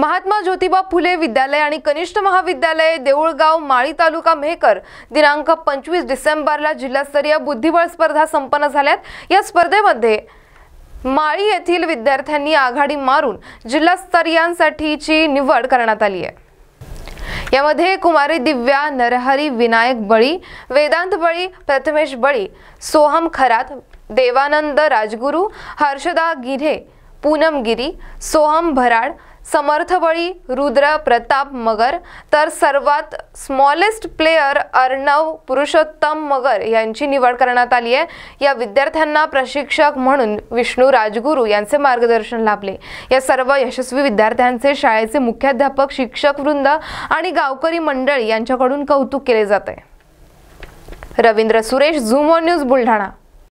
महात्मा ज्योतिबा फुले विद्यालय आणि कनिष्ठ महाविद्यालय देऊळगाव माळी तालुका मेहकर दिनांक पंचवीस डिसेंबरला जिल्हास्तरीय बुद्धिबळ स्पर्धा संपन्न झाल्यात या स्पर्धेमध्ये माळी येथील विद्यार्थ्यांनी आघाडी मारून जिल्हास्तरीयांसाठीची निवड करण्यात आली आहे यामध्ये कुमारी दिव्या नरहरी विनायक बळी वेदांत बळी प्रथमेश बळी सोहम खरात देवानंद राजगुरू हर्षदा गिरे पूनम गिरी सोहम भराड बळी रुद्र प्रताप मगर तर सर्वात स्मॉलेस्ट प्लेयर अर्णव पुरुषोत्तम मगर यांची निवड करण्यात आली आहे या विद्यार्थ्यांना प्रशिक्षक म्हणून विष्णू राजगुरू यांचे मार्गदर्शन लाभले या सर्व यशस्वी विद्यार्थ्यांचे शाळेचे मुख्याध्यापक शिक्षक वृंद आणि गावकरी मंडळी यांच्याकडून कौतुक केले जाते रवींद्र सुरेश झुमो न्यूज बुलढाणा